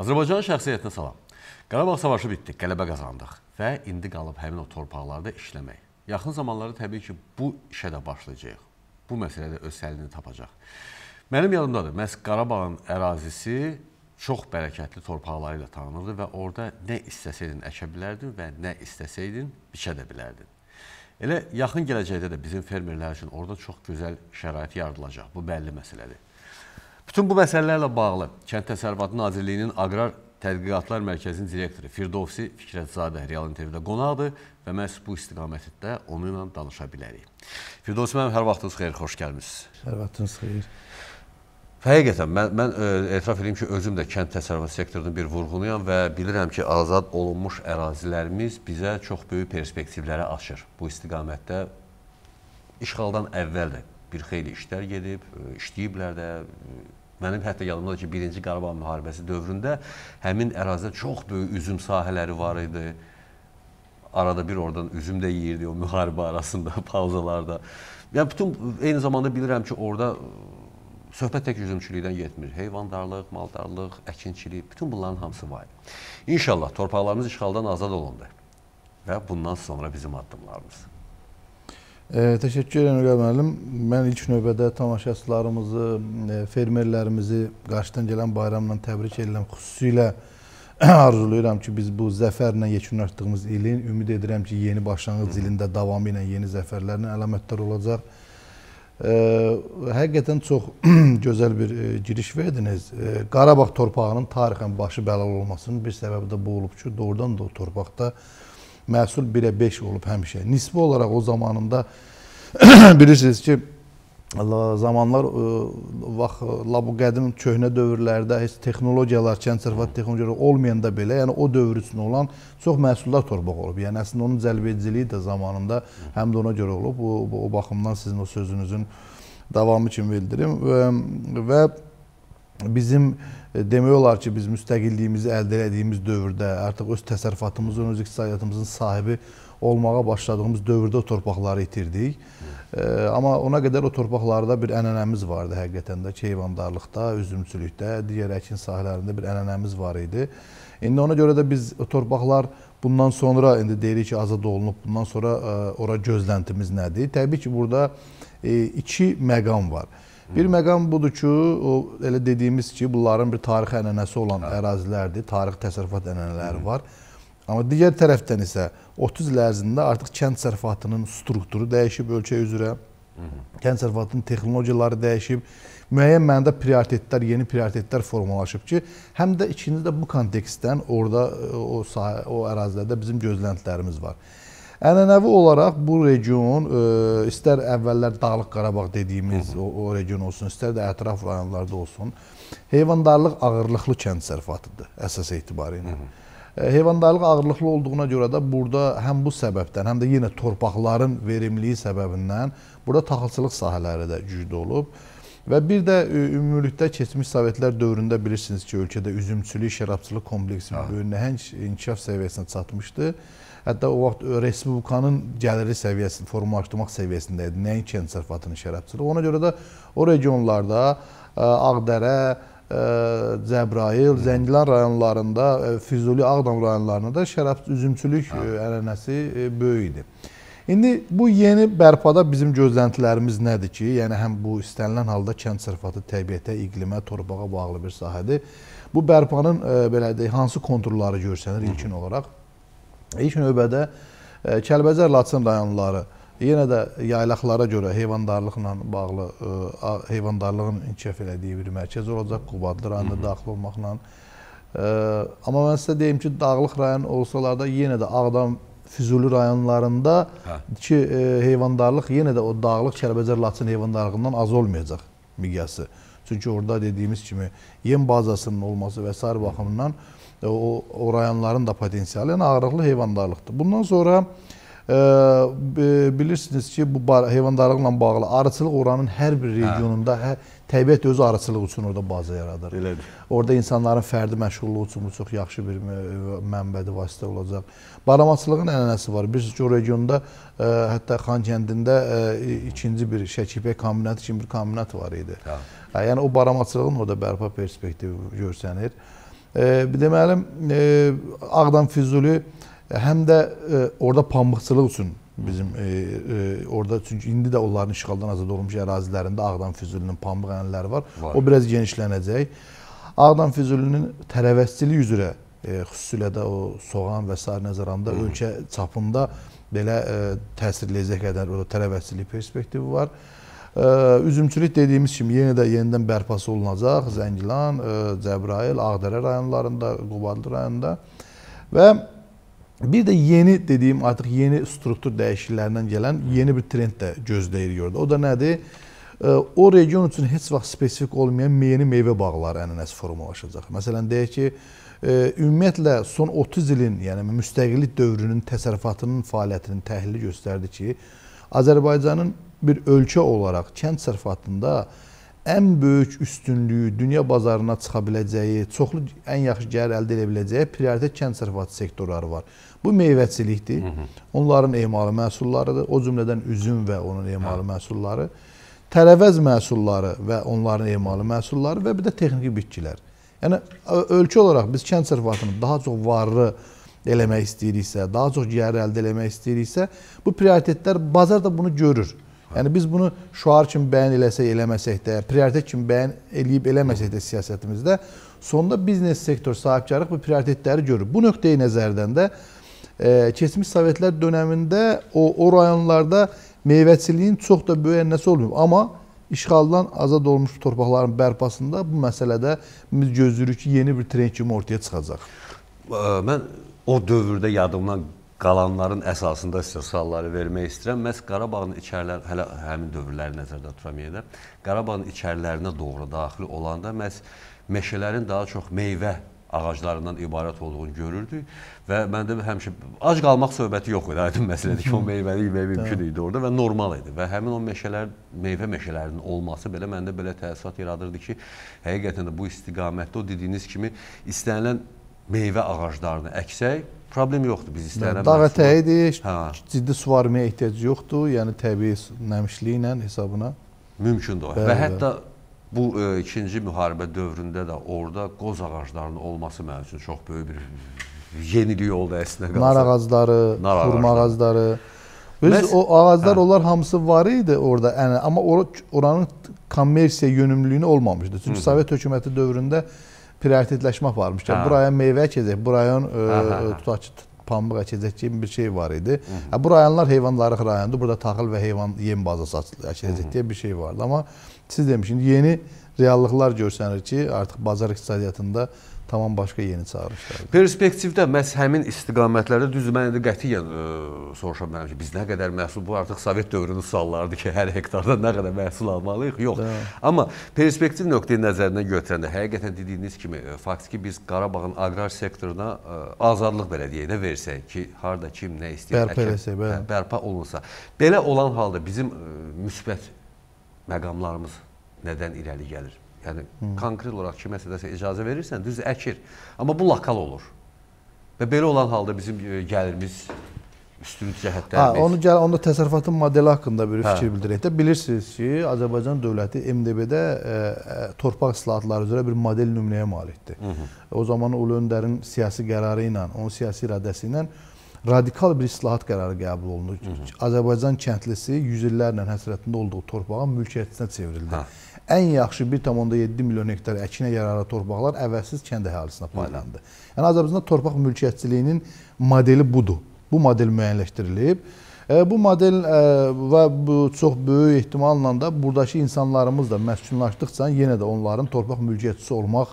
Azərbaycan şəxsiyyətinə salam. Qarabağ savaşı bitdi, qələbə qazandıq və indi qalıb həmin o torpaqlarda işləmək. Yaxın zamanlarda təbii ki, bu işə də başlayacağıq. Bu məsələ də öz həllini tapacaq. Mənim yadımdadır, məhz Qarabağın ərazisi çox bərəkətli torpaqları ilə tanınırdı və orada nə istəsəydin əkə bilərdin və nə istəsəydin biçə də bilərdin. Elə yaxın gələcəkdə də bizim fermerlər üçün orada çox gözəl şərait yaradılacaq. Bu bəlli məsələdir. Bütün bu məsələlərlə bağlı Kənd Təsərrüfatı Nazirliyinin Aqrar Tədqiqatlar Mərkəzinin direktoru Firdovsi Fikrətzadə real intervyuda qonaqdır və məhz bu istiqamətdə onunla danışa bilərik. Firdovsi mənim hər vaxtınız xeyir, xoş gəlmişsiniz. Hər vaxtınız xeyir. Həqiqətən, mən, mən e, etiraf edeyim ki, özüm də kənd təsərrüfatı sektorunu bir vurğuluyam və bilirəm ki, azad olunmuş ərazilərimiz bizə çox böyük perspektivlərə açır bu istiqamətdə işğaldan əvvəl də bir xeyli işlər gedib, e, işləyiblər də. Mənim hətta yadımdadır ki, birinci Qarabağ müharibəsi dövründə həmin ərazidə çox böyük üzüm sahələri var idi. Arada bir oradan üzüm də yeyirdi o müharibə arasında, pauzalarda. Yəni bütün eyni zamanda bilirəm ki, orada e, söhbət tək üzümçülükdən getmir. Heyvandarlıq, maldarlıq, əkinçilik, bütün bunların hamısı var. İnşallah torpaqlarımız işğaldan azad olundu və bundan sonra bizim addımlarımız. E, təşəkkür edirəm Rüya müəllim. Mən ilk növbədə tamaşaçılarımızı, e, fermerlərimizi qarşıdan gələn bayramla təbrik edirəm. Xüsusilə arzulayıram ki, biz bu zəfərlə yekunlaşdığımız ilin ümid edirəm ki, yeni başlanğıc ilində davamı ilə yeni zəfərlərlə əlamətdar olacaq. E, həqiqətən çox gözəl bir e, giriş verdiniz. E, Qarabağ torpağının tarixən başı bəlalı olmasının bir səbəbi də bu olub ki, doğrudan da o torpaqda e, məhsul 1-ə 5 olub həmişə. Nisbi olaraq o zamanında bilirsiniz ki, zamanlar vaxt bu qədim köhnə dövrlərdə heç texnologiyalar, kənd sərfat texnologiyaları olmayanda belə, yəni o dövr üçün olan çox məhsuldar torpaq olub. Yəni əslində onun cəlbediciliyi də zamanında həm də ona görə olub. O, o baxımdan sizin o sözünüzün davamı kimi bildirim və, və bizim e, demək olar ki, biz müstəqilliyimizi əldə etdiyimiz dövrdə, artıq öz təsərrüfatımızın, öz iqtisadiyyatımızın sahibi olmağa başladığımız dövrdə o torpaqları itirdik. E, amma ona qədər o torpaqlarda bir ənənəmiz vardı həqiqətən də, heyvandarlıqda, üzümçülükdə, digər əkin sahələrində bir ənənəmiz var idi. İndi ona görə də biz o torpaqlar bundan sonra indi deyirik ki, azad olunub, bundan sonra e, ora gözləntimiz nədir? Təbii ki, burada e, iki məqam var. Bir məqam budur ki, o elə dediyimiz ki, bunların bir tarixi ənənəsi olan Hı. ərazilərdir, tarix təsərrüfat ənənələri Hı. var. Amma digər tərəfdən isə 30 il ərzində artıq kənd təsərrüfatının strukturu dəyişib ölkə üzrə. Hı -hı. Kənd təsərrüfatının texnologiyaları dəyişib, müəyyən mənada prioritetlər, yeni prioritetlər formalaşıb ki, həm də ikincisi də bu kontekstdən orada e, o sahə, o ərazilərdə bizim gözləntilərimiz var. Hı Ənənəvi olaraq bu region ə, e, istər əvvəllər Dağlıq Qarabağ dediyimiz Hı -hı. o, o region olsun, istər də ətraf rayonlarda olsun, heyvandarlıq ağırlıqlı kənd sərfatıdır əsas etibarı ilə. Hı e, -hı heyvandarlıq ağırlıqlı olduğuna görə də burada həm bu səbəbdən, həm də yenə torpaqların verimliyi səbəbindən burada taxılçılıq sahələri də güclü olub. Və bir də e, ümumilikdə keçmiş Sovetlər dövründə bilirsiniz ki, ölkədə üzümçülük, şərabçılıq kompleksi böyük hə. nəhəng inkişaf səviyyəsinə çatmışdı. Hətta o vaxt Respublikanın gəliri səviyyəsini formalaşdırmaq səviyyəsində idi, nəinki təsərrüfatının şərəfçiliyi. Ona görə də o regionlarda Ağdərə, Cəbrayil, Zəngilan rayonlarında, Füzuli, Ağdam rayonlarında da şərab üzümçülük ənənəsi böyük idi. İndi bu yeni bərpada bizim gözləntilərimiz nədir ki, yəni həm bu istənilən halda kənd sərfatı təbiətə, iqlimə, torpağa bağlı bir sahədir. Bu bərpanın belə deyək hansı konturları görsənir ilkin olaraq? İlk növbədə e, Kəlbəcər-Laçın rayonları yenə də yaylaqlara görə heyvandarlıqla bağlı e, heyvandarlığın inkişaf elədiyi bir mərkəz olacaq, Qubadlı rayonuna daxil olmaqla. E, amma mən sizə deyim ki, dağlıq rayon olsalar da yenə də Ağdam Füzuli rayonlarında hə. ki, heyvandarlıq yenə də o dağlıq Kəlbəcər-Laçın heyvandarlığından az olmayacaq miqyası. Çünki orada dediyimiz kimi yem bazasının olması və s. baxımından o, o rayonların da potensialı yəni ağırlıqlı heyvandarlıqdır. Bundan sonra e, bilirsiniz ki, bu heyvandarlıqla bağlı arıçılıq oranın hər bir regionunda hə. təbiət özü arıçılıq üçün orada baza yaradır. Elədir. Orada insanların fərdi məşğulluğu üçün bu çox yaxşı bir e, mənbədi vasitə olacaq. Baramaçılığın ənənəsi var. Bilirsiniz ki, o regionda e, hətta Xankəndində e, ikinci bir Şəkipək kombinatı kimi bir kombinat var idi. Hə. Yəni o baramaçılığın orada bərpa perspektivi görsənir. Deməli, e, Ağdam Füzuli həm də e, orada pambıqçılıq üçün bizim e, orada çünki indi də onların işğaldan azad olunmuş ərazilərində Ağdam Füzulinin pambıq ənənələri var. var. O biraz genişlənəcək. Ağdam Füzulinin tərəvəzçiliyi üzrə xüsusilə də o soğan və s. nəzəranda ölkə çapında belə təsirləyəcək qədər orada tərəvəzçilik perspektivi var. Üzümçülük dediyimiz kimi yenə də yenidən bərpası olunacaq. Zəngilan, e, Cəbrayil, Ağdərə rayonlarında, Qubadlı rayonunda. Və bir də yeni dediyim artıq yeni struktur dəyişikliklərindən gələn yeni bir trend də gözləyirik orada. O da nədir? O region üçün heç vaxt spesifik olmayan yeni meyvə bağları ənənəsi formalaşacaq. Məsələn, deyək ki, e, ümumiyyətlə son 30 ilin, yəni müstəqillik dövrünün təsərrüfatının fəaliyyətinin təhlili göstərdi ki, Azərbaycanın bir ölkə olaraq kənd sərfatında ən böyük üstünlüyü dünya bazarına çıxa biləcəyi, çoxlu ən yaxşı gəlir əldə edə biləcəyi prioritet kənd sərfatı sektorları var. Bu meyvəçilikdir. Hı -hı. Onların emalı məhsullarıdır. O cümlədən üzüm və onun emalı Hı. Hə. məhsulları, tərəvəz məhsulları və onların emalı məhsulları və bir də texniki bitkilər. Yəni ölkə olaraq biz kənd sərfatını daha çox varlı eləmək istəyiriksə, daha çox gəlir əldə eləmək istəyiriksə, bu prioritetlər bazar da bunu görür. Hı Yəni biz bunu şüar kimi bəyan eləsək, eləməsək də, prioritet kimi bəyan eləyib eləməsək də siyasətimizdə, sonda biznes sektor sahibkarlıq bu prioritetləri görür. Bu nöqteyi nəzərdən də e, keçmiş Sovetlər dönəmində o, o rayonlarda meyvəçiliyin çox da böyük nəsə olmayıb. Amma işğaldan azad olmuş torpaqların bərpasında bu məsələdə biz gözləyirik ki, yeni bir trend kimi ortaya çıxacaq. Mən o dövrdə yadımdan qalanların əsasında sizə sualları vermək istəyirəm. Məs Qarabağın içərlər hələ həmin dövrləri nəzərdə tuturam yenə. Qarabağın içərlərinə doğru daxil olanda məs meşələrin daha çox meyvə ağaclarından ibarət olduğunu görürdük və məndə həmişə ac qalmaq söhbəti yox idi. Aydın məsələdir ki, o meyvəni yemək mümkün idi orada və normal idi. Və həmin o meşələr, meyvə meşələrinin olması belə məndə belə təəssürat yaradırdı ki, həqiqətən də bu istiqamətdə o dediyiniz kimi istənilən meyvə ağaclarını əksək problem yoxdur biz istəyirəm. Yəni Dağ ətəyidir, ciddi suvarmaya ehtiyac yoxdur, yəni təbii nəmişliklə hesabına. Mümkündür. Bəli, Və hətta bu e, ikinci müharibə dövründə də orada qoz ağaclarının olması mənim üçün çox böyük bir yenilik oldu əslində qalsa. Nar ağacları, Nar xurma ağacları. Biz Məs o ağaclar hə. onlar hamısı var idi orada, yəni amma or oranın kommersiya yönümlülüyünü olmamışdı. Çünki Hı -hı. Sovet hökuməti dövründə prioritetləşmə aparmışlar. Hə. Buraya meyvə əkəcək, burayan e, tutaq ki, pambıq əkəcək kimi bir şey var idi. Hə, bu rayonlar heyvandarlıq rayonudur. Burada taxıl və heyvan yem bazası əkiləcək deyə bir şey vardı. Amma siz demişsiniz, yeni reallıqlar görsənir ki, artıq bazar iqtisadiyyatında tamam başqa yeni çağırışlardır. Perspektivdə məhz həmin istiqamətlərdə düz mən indi qətiyyən ə, e, soruşam mənim ki, biz nə qədər məhsul bu artıq Sovet dövrünün suallarıdır ki, hər hektarda nə qədər məhsul almalıyıq? Yox. Də. Hə. Amma perspektiv nöqteyi nəzərinə götürəndə həqiqətən dediyiniz kimi e, faktiki biz Qarabağın aqrar sektoruna ə, e, azadlıq belə deyək də versək ki, harda kim nə istəyir, bərpa, həkim, eləsə, bə. Hə, bərpa olunsa. Belə olan halda bizim ə, müsbət məqamlarımız nədən irəli gəlir? Yəni hmm. konkret olaraq kiməsə dəsə icazə verirsən, düz əkir. Amma bu lokal olur. Və belə olan halda bizim e, gəlirimiz üstünlük cəhətlərimiz. Hə, onu gəl, onda təsərrüfatın modeli haqqında bir hə. fikir bildirək də. Bilirsiniz ki, Azərbaycan dövləti MDB-də ə, e, ə, e, torpaq islahatları üzrə bir model nümunəyə malikdir. Hı -hı. O zaman Ulu Öndərin siyasi qərarı ilə, onun siyasi iradəsi ilə radikal bir islahat qərarı qəbul olundu. Hı -hı. Azərbaycan kəndlisi yüz illərlə həsrətində olduğu torpağın mülkiyyətinə çevrildi. Hə ən yaxşı 1.7 milyon hektar əkinə yararlı torpaqlar əvəzsiz kənd əhalisinə paylandı. Yəni Azərbaycanda torpaq mülkiyyətçiliyinin modeli budur. Bu model müəyyənləşdirilib. E, bu model e, və bu çox böyük ehtimalla da burdakı insanlarımız da məskunlaşdıqca yenə də onların torpaq mülkiyyətçisi olmaq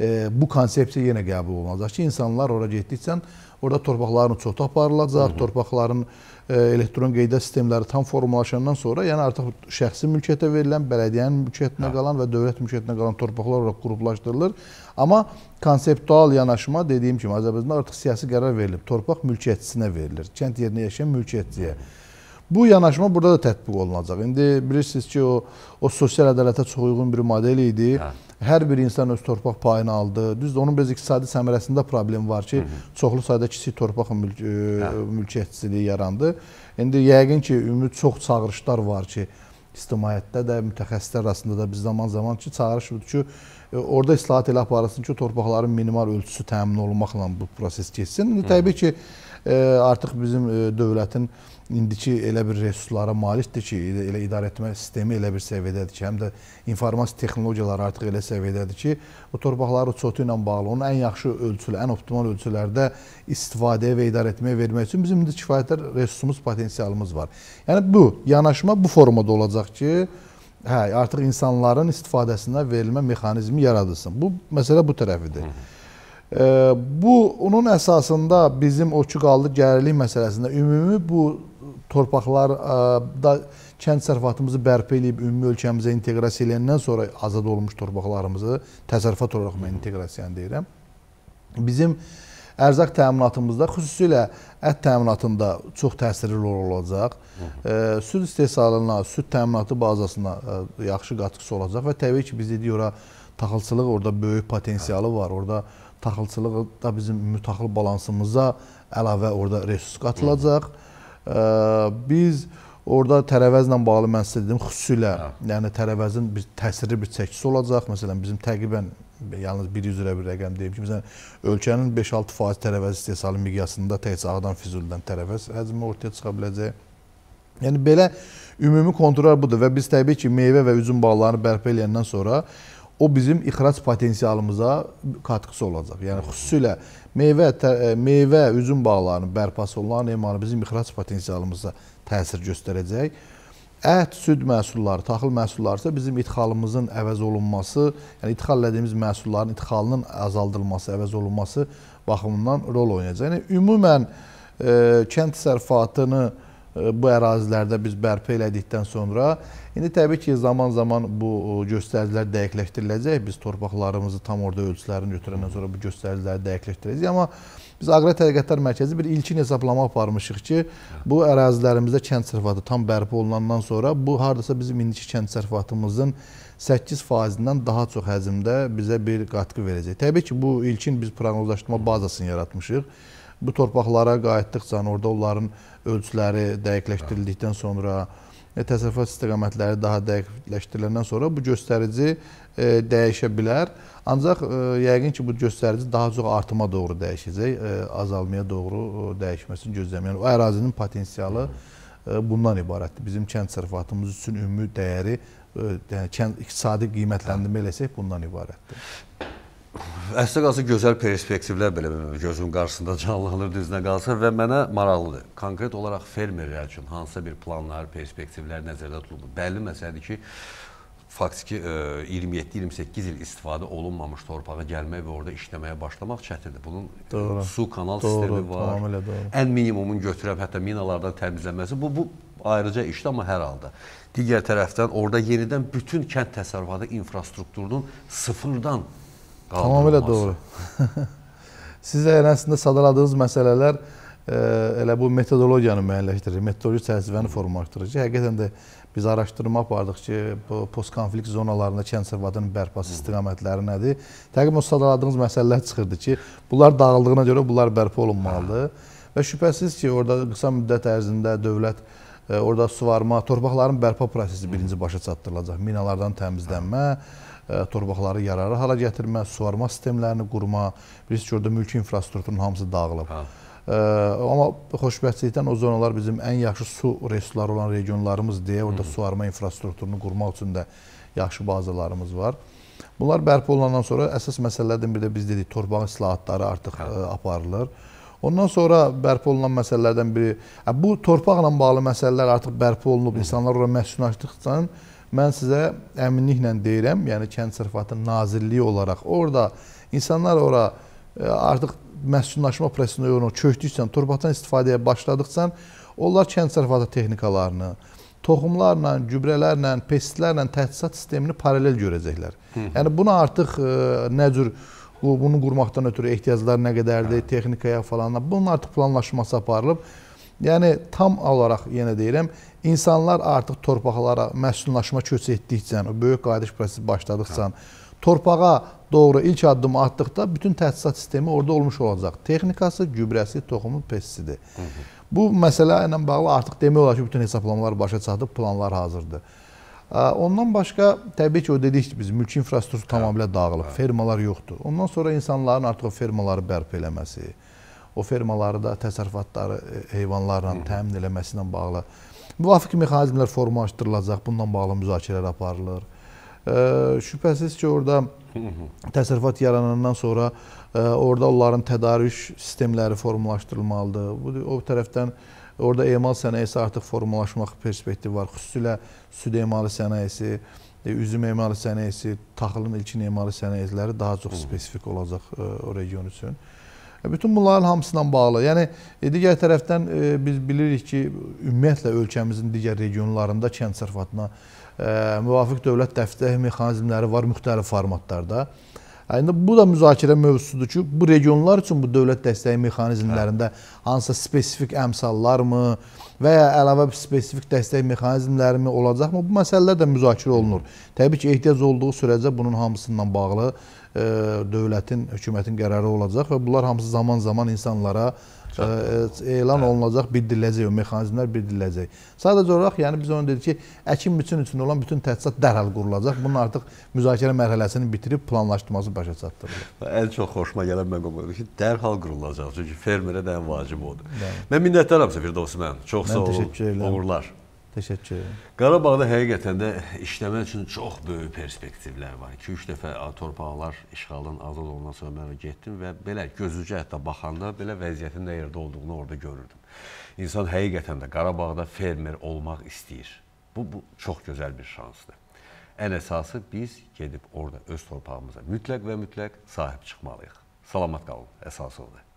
e, bu konsepsiya yenə qəbul olunacaq ki, insanlar ora getdikcə orada torpaqlarını çox aparılacaq, torpaqların E, elektron qeydə sistemləri tam formalaşandan sonra, yəni artıq şəxsi mülkiyyətə verilən, bələdiyyənin mülkiyyətinə hə. qalan və dövlət mülkiyyətinə qalan torpaqlar olaraq qruplaşdırılır. Amma konseptual yanaşma dediyim kimi Azərbaycanda artıq siyasi qərar verilib. Torpaq mülkiyyətçisinə verilir. Kənd yerinə yaşayan mülkiyyətçiyə. Hı. Bu yanaşma burada da tətbiq olunacaq. İndi bilirsiniz ki, o, o sosial ədalətə çox uyğun bir model idi. Hə. Hər bir insan öz torpaq payını aldı. Düzdür, onun biz iqtisadi səmərəsində problem var ki, Hı -hı. çoxlu sayda kiçik torpaq mülk e, hə. mülkiyyətçiliyi yarandı. İndi yəqin ki, ümumi çox çağırışlar var ki, ictimaiyyətdə də, mütəxəssislər arasında da biz zaman-zaman ki, çağırış budur ki, E, orada islahat elə aparılsın ki, torpaqların minimal ölçüsü təmin olunmaqla bu proses keçsin. İndi təbii ki, e, artıq bizim e, dövlətin indiki elə bir resurslara malikdir ki, elə idarə etmə sistemi elə bir səviyyədədir ki, həm də informasiya texnologiyaları artıq elə səviyyədədir ki, bu torpaqları çotu ilə bağlı onun ən yaxşı ölçülü, ən optimal ölçülərdə istifadəyə və idarə etməyə vermək üçün bizim indi kifayətlər resursumuz, potensialımız var. Yəni bu yanaşma bu formada olacaq ki, hə, artıq insanların istifadəsinə verilmə mexanizmi yaradılsın. Bu məsələ bu tərəfidir. E, bu onun əsasında bizim o ki qaldı gərilik məsələsində ümumi bu torpaqlarda kənd sərfatımızı bərpa edib ümumi ölkəmizə inteqrasiya edəndən sonra azad olmuş torpaqlarımızı təsərrüfat olaraq mən inteqrasiyanı deyirəm. Bizim e, ərzaq təminatımızda, xüsusilə ət təminatında çox təsirli rol olacaq. E, süd istehsalına, süd təminatı bazasına e, yaxşı qatqısı olacaq və təbii ki, biz dedik ora taxılçılıq orada böyük potensialı var. Orada taxılçılığı da bizim mütaxıl balansımıza əlavə orada resurs qatılacaq. E, biz Orada tərəvəzlə bağlı mən sizə dedim, xüsusilə, Hı. Hə. yəni tərəvəzin bir təsirli bir çəkisi olacaq. Məsələn, bizim təqribən yalnız bir üzrə bir rəqəm deyim ki, məsələn, ölkənin 5-6 faiz tərəvəz istehsalı miqyasında təkcə ağdan füzuldan tərəvəz həcmi ortaya çıxa biləcək. Yəni belə ümumi konturlar budur və biz təbii ki, meyvə və üzüm bağlarını bərpa eləyəndən sonra o bizim ixrac potensialımıza qatqısı olacaq. Yəni xüsusilə meyvə e, meyvə üzüm bağlarının bərpası olan emalı bizim ixrac potensialımıza təsir göstərəcək Ət, süd məhsulları, taxıl məhsulları isə bizim idxalımızın əvəz olunması, yəni idxal elədiyimiz məhsulların idxalının azaldılması, əvəz olunması baxımından rol oynayacaq. Yəni ümumən e, kənd təsərrüfatını e, bu ərazilərdə biz bərpa elədikdən sonra indi təbii ki, zaman-zaman bu göstəricilər dəqiqləşdiriləcək. Biz torpaqlarımızı tam orada ölçülərini götürəndən sonra bu göstəriciləri dəqiqləşdirəcəyik, amma Biz Aqrar Tədqiqatlar Mərkəzi bir ilkin hesablama aparmışıq ki, bu ərazilərimizdə kənd sərfatı tam bərpa olunandan sonra bu hardasa bizim indiki kənd sərfatımızın 8%-dən daha çox həcmdə bizə bir qatqı verəcək. Təbii ki, bu ilkin biz proqnozlaşdırma bazasını yaratmışıq. Bu torpaqlara qayıtdıqca, orada onların ölçüləri dəqiqləşdirildikdən sonra, e, təsərrüfat istiqamətləri daha dəqiqləşdiriləndən sonra bu göstərici e, dəyişə bilər. Ancaq ə, e, yəqin ki, bu göstərici daha çox artıma doğru dəyişəcək, ə, e, azalmaya doğru ə, e, dəyişməsini gözləmir. Yəni, o ərazinin potensialı ə, bundan ibarətdir. Bizim kənd sərfatımız üçün ümumi dəyəri, ə, yəni kənd iqtisadi qiymətləndirmə eləsək bundan ibarətdir. Əslində qalsa gözəl perspektivlər belə gözüm qarşısında canlanır düzünə qalsa və mənə maraqlıdır. Konkret olaraq fermerlər üçün hansısa bir planlar, perspektivlər nəzərdə tutulub. Bəlli məsələdir ki, faktiki 27-28 e, il istifadə olunmamış torpağa gəlmək və orada işləməyə başlamaq çətindir. Bunun doğru. su kanal doğru, sistemi var. Tamamilə doğru. Ən minimumun götürüb hətta minalardan təmizlənməsi bu bu ayrıca işdir amma hər halda. Digər tərəfdən orada yenidən bütün kənd təsərrüfatı infrastrukturunun sıfırdan qaldırılması. Tamamilə doğru. Siz əslində sadaladığınız məsələlər e, elə bu metodologiyanı müəyyənləşdirir, metodoloji çərçivəni formalaşdırıcı. Həqiqətən də biz araşdırma apardıq ki, bu postkonflikt zonalarında kənd sərvətinin bərpası istiqamətləri nədir? Təqribən o sadaladığınız məsələlər çıxırdı ki, bunlar dağıldığına görə bunlar bərpa olunmalıdır. Hə. Və şübhəsiz ki, orada qısa müddət ərzində dövlət e, orada suvarma, torpaqların bərpa prosesi birinci başa çatdırılacaq. Minalardan təmizlənmə, hə. e, torpaqları yararı hala gətirmə, suvarma sistemlərini qurma, bilirsiniz ki, orada mülki infrastrukturun hamısı dağılıb. Hə. Amma xoşbəxtlikdən o zonalar bizim ən yaxşı su resursları olan regionlarımız deyə orada Hı. suarma infrastrukturunu qurmaq üçün də yaxşı bazalarımız var. Bunlar bərpa olunandan sonra əsas məsələlərdən biri də biz dedik, torpaq islahatları artıq ə, hə. e, aparılır. Ondan sonra bərpa olunan məsələlərdən biri, ə, hə, bu torpaqla bağlı məsələlər artıq bərpa olunub, Hı. insanlar ora məhsunlaşdıqca mən sizə əminliklə deyirəm, yəni kənd sərfatı nazirliyi olaraq orada insanlar ora ə, e, artıq məhsullaşma prosesinə uyğun kökdükcə, torpaqdan istifadəyə başladıqca onlar kənd sərfata texnikalarını, toxumlarla, gübrələrlə, pestlərlə təchizat sistemini paralel görəcəklər. Hı -hı. Yəni buna artıq ə, e, nə cür bunu qurmaqdan ötürü ehtiyaclar nə qədərdir, Hı. Hə. texnikaya falanla. Bunun artıq planlaşması aparılıb. Yəni tam olaraq yenə deyirəm, insanlar artıq torpaqlara məhsullaşma köç etdikcə, o böyük qayıdış prosesi başladıqca, hə. torpağa doğru ilk addımı atdıqda bütün təhsisat sistemi orada olmuş olacaq. Texnikası, gübrəsi, toxumu, pestisidi. Hı -hı. Bu məsələ ilə bağlı artıq demək olar ki, bütün hesablamalar başa çatıb, planlar hazırdır. Ondan başqa təbii ki, o dedik biz mülki infrastruktur hə. tamamilə dağılıb, hə. fermalar yoxdur. Ondan sonra insanların artıq o fermaları bərpa eləməsi, o fermaları da təsərrüfatları e, heyvanlarla Hı təmin eləməsi ilə bağlı müvafiq mexanizmlər formalaşdırılacaq, bununla bağlı müzakirələr aparılır. Şübhəsiz ki, orada təsərrüfat yaranandan sonra ə, e, orada onların tədarük sistemləri formalaşdırılmalıdır. Bu o tərəfdən orada emal sənayesi artıq formalaşmaq perspektivi var. Xüsusilə süd emalı sənayesi, e, üzüm emalı sənayesi, taxılın ilkin emalı sənayesiləri daha çox spesifik olacaq ə, e, o region üçün. Bütün bunların hamısından bağlı. Yəni digər tərəfdən ə, biz bilirik ki, ümumiyyətlə ölkəmizin digər regionlarında kənd sərfatına müvafiq dövlət dəstək mexanizmləri var müxtəlif formatlarda. Yəni bu da müzakirə mövzusudur ki, bu regionlar üçün bu dövlət dəstəyi mexanizmlərində hə. hansısa spesifik əmsallarmı və ya əlavə spesifik dəstək mexanizmlərimi olacaqmı? Bu məsələlər də müzakirə olunur. Təbii ki, ehtiyac olduğu sürəcə bunun hamısından bağlı ə, dövlətin, hökumətin qərarı olacaq və bunlar hamısı zaman-zaman insanlara ə, elan olunacaq, bildiriləcək o mexanizmlər bildiriləcək. Sadəcə olaraq, yəni biz onu dedik ki, əkin biçin üçün olan bütün tədqiqat dərhal qurulacaq. Bunun artıq müzakirə mərhələsini bitirib planlaşdırması başa çatdırılır. Ən çox xoşuma gələn məqam odur ki, dərhal qurulacaq. Çünki fermerə də ən vacib odur. Mən minnətdaram Firdovs mən. Çox sağ olun. Uğurlar. Təşəkkür edirəm. Qarabağda həqiqətən də işləmək üçün çox böyük perspektivlər var. 2-3 dəfə torpaqlar işğaldan azad olunan sonra mən getdim və belə gözücü hətta baxanda belə vəziyyətin nə yerdə olduğunu orada görürdüm. İnsan həqiqətən də Qarabağda fermer olmaq istəyir. Bu, bu çox gözəl bir şansdır. Ən əsası biz gedib orada öz torpağımıza mütləq və mütləq sahib çıxmalıyıq. Salamat qalın, əsası odur.